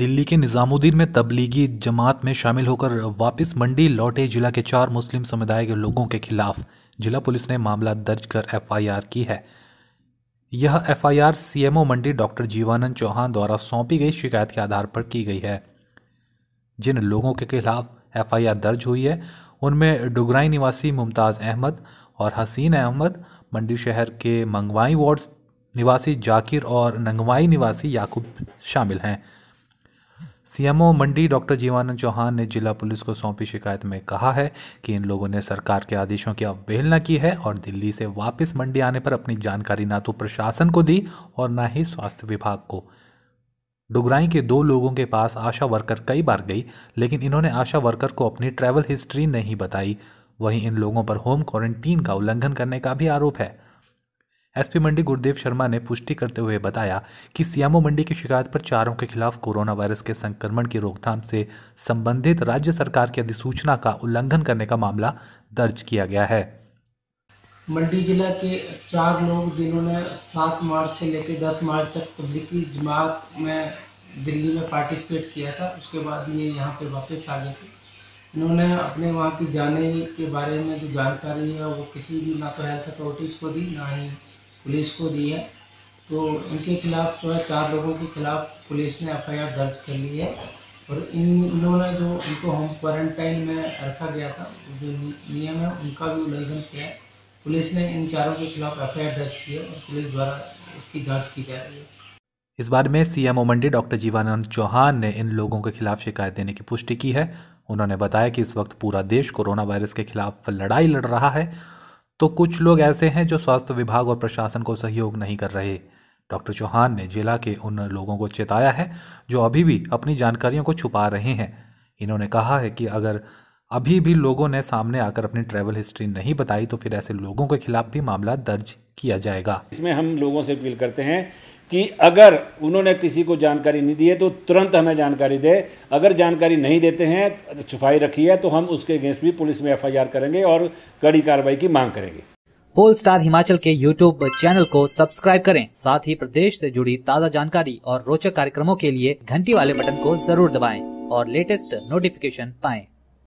दिल्ली के निज़ामुद्दीन में तबलीगी जमात में शामिल होकर वापस मंडी लौटे जिला के चार मुस्लिम समुदाय के लोगों के खिलाफ जिला पुलिस ने मामला दर्ज कर एफआईआर की है यह FIR CMO Mandi doctor Jeevanand Chauhan द्वारा सौंपी गई शिकायत के आधार पर की गई है जिन लोगों के खिलाफ एफआईआर दर्ज हुई है उनमें डुगराई निवासी मुमताज़ अहमद और हसीन अहमद मंडी शहर के मंगवाई वार्ड निवासी जाकिर और नंगवाई निवासी याकूब शामिल हैं सीएमओ मंडी डॉक्टर जीवानंद चौहान ने जिला पुलिस को सौंपी शिकायत में कहा है कि इन लोगों ने सरकार के आदेशों की अवहेलना की है और दिल्ली से वापस मंडी आने पर अपनी जानकारी ना तो प्रशासन को दी और ना ही स्वास्थ्य विभाग को डुगराई के दो लोगों के पास आशा वर्कर कई बार गई लेकिन इन्होंने आशा वर्कर को अपनी ट्रैवल हिस्ट्री नहीं बताई वहीं इन लोगों पर होम क्वारंटीन का उल्लंघन करने का भी आरोप है एसपी मंडी गुरुदेव शर्मा ने पुष्टि करते हुए बताया कि सियामो मंडी की शिकायत पर चारों के खिलाफ कोरोना वायरस के संक्रमण की रोकथाम से संबंधित राज्य सरकार की अधिसूचना का उल्लंघन करने का मामला दर्ज किया गया है मंडी जिला के चार लोग जिन्होंने सात मार्च से लेकर दस मार्च तक तब्लीगी जमात में दिल्ली में पार्टिसिपेट किया था उसके बाद ये यहाँ पे वापस आ गए थे इन्होंने अपने वहाँ की जाने के बारे में जो जानकारी है वो किसी भी ना तो हेल्थ अथॉरिटीज़ को दी ना ही पुलिस को दी है तो इनके खिलाफ जो है चार लोगों के खिलाफ पुलिस ने एफ दर्ज कर ली है और इन इन्होंने जो उनको होम क्वारंटाइन में रखा गया था जो नियम है उनका भी उल्लंघन किया है पुलिस ने इन चारों के खिलाफ एफ दर्ज की है और पुलिस द्वारा इसकी जाँच की जा रही है इस बारे में सीएमओ मंडी डॉक्टर जीवानंद चौहान ने इन लोगों के खिलाफ शिकायत देने की पुष्टि की है उन्होंने बताया कि इस वक्त पूरा देश कोरोना वायरस के खिलाफ लड़ाई लड़ रहा है तो कुछ लोग ऐसे हैं जो स्वास्थ्य विभाग और प्रशासन को सहयोग नहीं कर रहे डॉक्टर चौहान ने जिला के उन लोगों को चेताया है जो अभी भी अपनी जानकारियों को छुपा रहे हैं इन्होंने कहा है कि अगर अभी भी लोगों ने सामने आकर अपनी ट्रैवल हिस्ट्री नहीं बताई तो फिर ऐसे लोगों के खिलाफ भी मामला दर्ज किया जाएगा इसमें हम लोगों से अपील करते हैं कि अगर उन्होंने किसी को जानकारी नहीं दी है तो तुरंत हमें जानकारी दे अगर जानकारी नहीं देते हैं छुपाई रखी है तो हम उसके अगेंस्ट भी पुलिस में एफआईआर करेंगे और कड़ी कार्रवाई की मांग करेंगे पोल स्टार हिमाचल के यूट्यूब चैनल को सब्सक्राइब करें साथ ही प्रदेश से जुड़ी ताज़ा जानकारी और रोचक कार्यक्रमों के लिए घंटी वाले बटन को जरूर दबाए और लेटेस्ट नोटिफिकेशन पाएं।